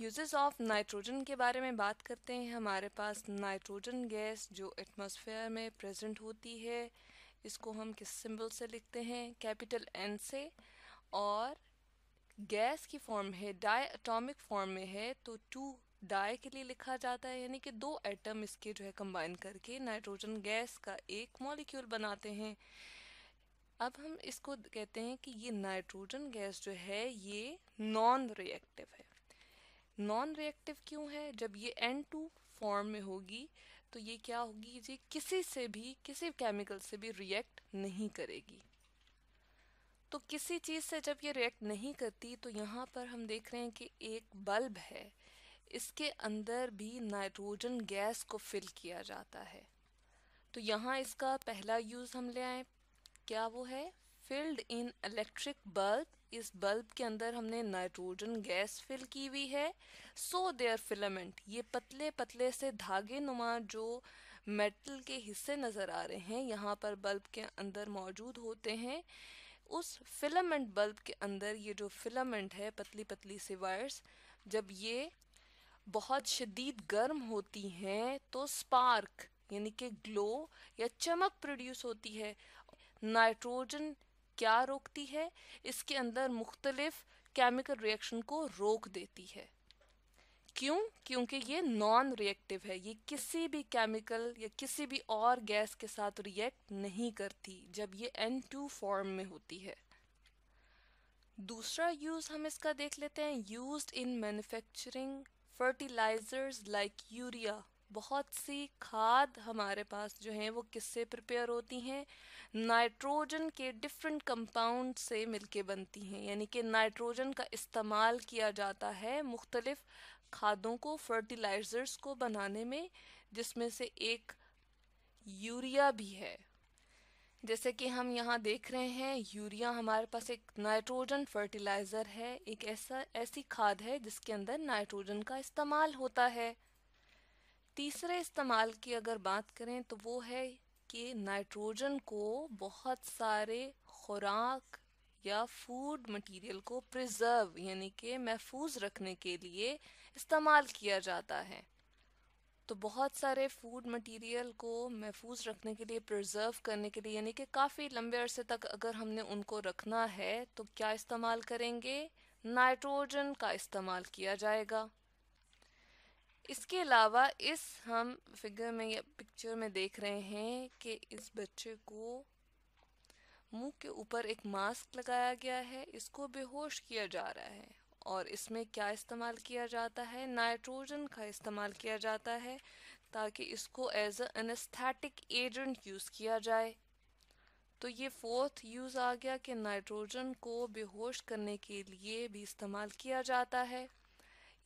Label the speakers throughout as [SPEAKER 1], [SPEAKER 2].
[SPEAKER 1] uses of nitrogen के बारे में बात करते हैं हमारे पास नाइट्रोजन गैस जो एटमॉस्फेयर में प्रेजेंट होती है इसको हम किस सिंबल से लिखते हैं कैपिटल एन से और गैस की फॉर्म है डाई एटॉमिक फॉर्म में है तो टू डाई के लिए लिखा जाता है यानी कि दो एटम इसके जो है कंबाइन करके नाइट्रोजन गैस का एक मॉलिक्यूल बनाते हैं अब हम इसको कहते हैं कि ये नाइट्रोजन गैस जो है ये नॉन रिएक्टिव है नॉन रिएक्टिव क्यों है जब ये एन टू फॉर्म में होगी तो ये क्या होगी ये किसी से भी किसी केमिकल से भी रिएक्ट नहीं करेगी तो किसी चीज़ से जब ये रिएक्ट नहीं करती तो यहाँ पर हम देख रहे हैं कि एक बल्ब है इसके अंदर भी नाइट्रोजन गैस को फिल किया जाता है तो यहाँ इसका पहला यूज़ हम ले आए क्या वो है फिल्ड इन इलेक्ट्रिक बल्ब इस बल्ब के अंदर हमने नाइट्रोजन गैस फिल की हुई है सो देयर फिलामेंट ये पतले पतले से धागे नुमा जो मेटल के हिस्से नज़र आ रहे हैं यहाँ पर बल्ब के अंदर मौजूद होते हैं उस फिलामेंट बल्ब के अंदर ये जो फिलामेंट है पतली पतली सी वायर्स जब ये बहुत शदीद गर्म होती हैं तो स्पार्क यानी कि ग्लो या चमक प्रोड्यूस होती है नाइट्रोजन क्या रोकती है इसके अंदर मुख्तलिफ केमिकल रिएक्शन को रोक देती है क्यों क्योंकि ये नॉन रिएक्टिव है ये किसी भी केमिकल या किसी भी और गैस के साथ रिएक्ट नहीं करती जब ये एन टू फॉर्म में होती है दूसरा यूज हम इसका देख लेते हैं use in manufacturing fertilisers like urea बहुत सी खाद हमारे पास जो हैं वो किससे प्रिपेयर होती हैं नाइट्रोजन के डिफरेंट कंपाउंड से मिलके बनती हैं यानी कि नाइट्रोजन का इस्तेमाल किया जाता है मुख्तलिफ खादों को फर्टिलाइज़र्स को बनाने में जिसमें से एक यूरिया भी है जैसे कि हम यहाँ देख रहे हैं यूरिया हमारे पास एक नाइट्रोजन फर्टिलाइज़र है एक ऐसा ऐसी खाद है जिसके अंदर नाइट्रोजन का इस्तेमाल होता है तीसरे इस्तेमाल की अगर बात करें तो वो है कि नाइट्रोजन को बहुत सारे खुराक या फूड मटेरियल को प्रिजर्व यानी कि महफूज रखने के लिए इस्तेमाल किया जाता है तो बहुत सारे फूड मटेरियल को महफूज रखने के लिए प्रिजर्व करने के लिए यानी कि काफ़ी लंबे अरसे तक अगर हमने उनको रखना है तो क्या इस्तेमाल करेंगे नाइट्रोजन का इस्तेमाल किया जाएगा इसके अलावा इस हम फिगर में या पिक्चर में देख रहे हैं कि इस बच्चे को मुंह के ऊपर एक मास्क लगाया गया है इसको बेहोश किया जा रहा है और इसमें क्या इस्तेमाल किया जाता है नाइट्रोजन का इस्तेमाल किया जाता है ताकि इसको एज अनस्थैटिक एजेंट यूज़ किया जाए तो ये फोर्थ यूज़ आ गया कि नाइट्रोजन को बेहोश करने के लिए भी इस्तेमाल किया जाता है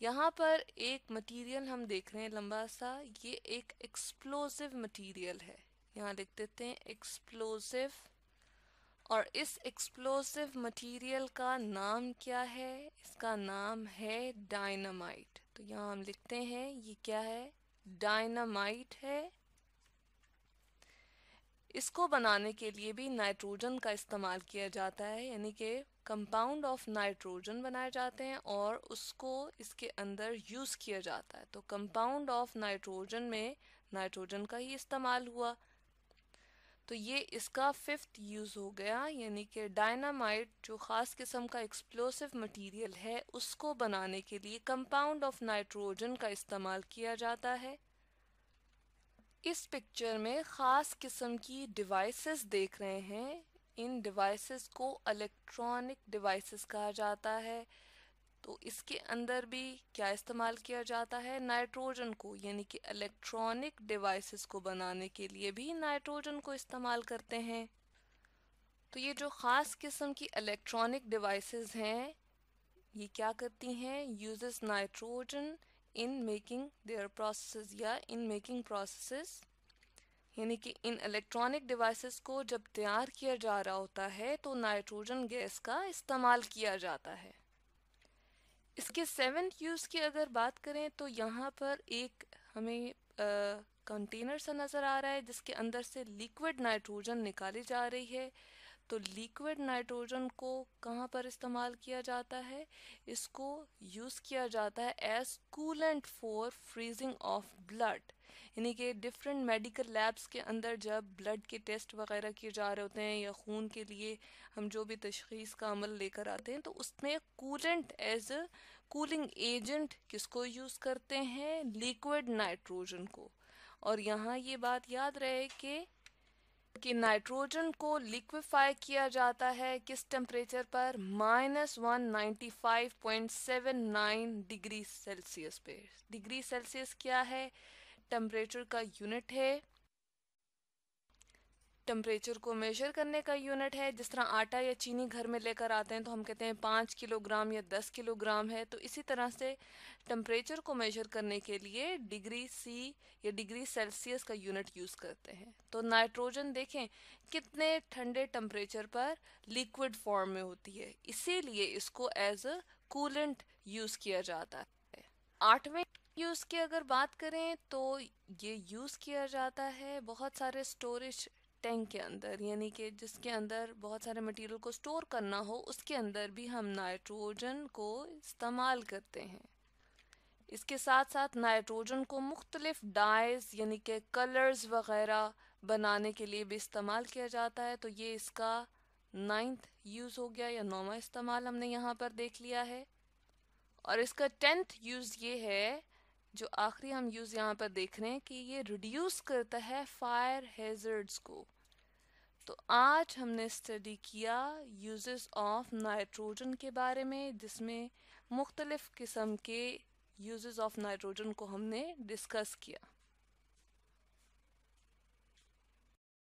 [SPEAKER 1] यहाँ पर एक मटेरियल हम देख रहे हैं लंबा सा ये एक एक्सप्लोसिव मटेरियल है यहाँ लिख देते हैं एक्सप्लोसिव और इस एक्सप्लोसिव मटेरियल का नाम क्या है इसका नाम है डायनामाइट तो यहाँ हम लिखते हैं ये क्या है डायनामाइट है इसको बनाने के लिए भी नाइट्रोजन का इस्तेमाल किया जाता है यानी कि कंपाउंड ऑफ नाइट्रोजन बनाए जाते हैं और उसको इसके अंदर यूज़ किया जाता है तो कंपाउंड ऑफ नाइट्रोजन में नाइट्रोजन का ही इस्तेमाल हुआ तो ये इसका फिफ्थ यूज़ हो गया यानी कि डायनामाइट जो ख़ास किस्म का एक्सप्लोसिव मटेरियल है उसको बनाने के लिए कंपाउंड ऑफ नाइट्रोजन का इस्तेमाल किया जाता है इस पिक्चर में ख़ास किस्म की डिवाइसेस देख रहे हैं इन डिवाइसेस को इलेक्ट्रॉनिक डिवाइसेस कहा जाता है तो इसके अंदर भी क्या इस्तेमाल किया जाता है नाइट्रोजन को यानी कि इलेक्ट्रॉनिक डिवाइसेस को बनाने के लिए भी नाइट्रोजन को इस्तेमाल करते हैं तो ये जो ख़ास किस्म की इलेक्ट्रॉनिक डिवाइसेस हैं ये क्या करती हैं uses nitrogen in making their process या इन मेकिंग प्रोसेसेस यानी कि इन इलेक्ट्रॉनिक डिवाइसेस को जब तैयार किया जा रहा होता है तो नाइट्रोजन गैस का इस्तेमाल किया जाता है इसके सेवेंथ यूज़ की अगर बात करें तो यहाँ पर एक हमें कंटेनर सा नज़र आ रहा है जिसके अंदर से लिक्विड नाइट्रोजन निकाली जा रही है तो लिक्विड नाइट्रोजन को कहाँ पर इस्तेमाल किया जाता है इसको यूज़ किया जाता है as coolant for freezing of blood यानी कि डिफरेंट मेडिकल लैब्स के अंदर जब ब्लड के टेस्ट वगैरह किए जा रहे होते हैं या खून के लिए हम जो भी तशखीस का अमल लेकर आते हैं तो उसमें coolant as a cooling agent किसको यूज़ करते हैं लिक्विड नाइट्रोजन को और यहाँ ये बात याद रहे कि कि नाइट्रोजन को लिक्विफाई किया जाता है किस टेम्परेचर पर minus one five point seven nine degree Celsius पे डिग्री सेल्सियस क्या है टेम्परेचर का यूनिट है टेम्परेचर को मेजर करने का यूनिट है जिस तरह आटा या चीनी घर में लेकर आते हैं तो हम कहते हैं पाँच किलोग्राम या दस किलोग्राम है तो इसी तरह से टेम्परेचर को मेजर करने के लिए डिग्री सी या डिग्री सेल्सियस का यूनिट यूज़ करते हैं तो नाइट्रोजन देखें कितने ठंडे टेम्परेचर पर लिक्विड फॉर्म में होती है इसीलिए इसको एज अ कूलेंट यूज़ किया जाता है आठवें यूज़ की अगर बात करें तो ये यूज़ किया जाता है बहुत सारे स्टोरेज टैंक के अंदर यानी कि जिसके अंदर बहुत सारे मटेरियल को स्टोर करना हो उसके अंदर भी हम नाइट्रोजन को इस्तेमाल करते हैं इसके साथ साथ नाइट्रोजन को मुख्तलिफ डाइज यानी कि कलर्स वगैरह बनाने के लिए भी इस्तेमाल किया जाता है तो ये इसका नाइन्थ यूज़ हो गया या नौवा इस्तेमाल हमने यहाँ पर देख लिया है और इसका टेंथ यूज़ ये है जो आखिरी हम यूज़ यहाँ पर देख रहे हैं कि ये रिड्यूस करता है फायर हेजर्ड्स को तो आज हमने स्टडी किया यूजेस ऑफ नाइट्रोजन के बारे में जिसमें मुख्तलिफ़ किस्म के यूजेस ऑफ नाइट्रोजन को हमने डिस्कस किया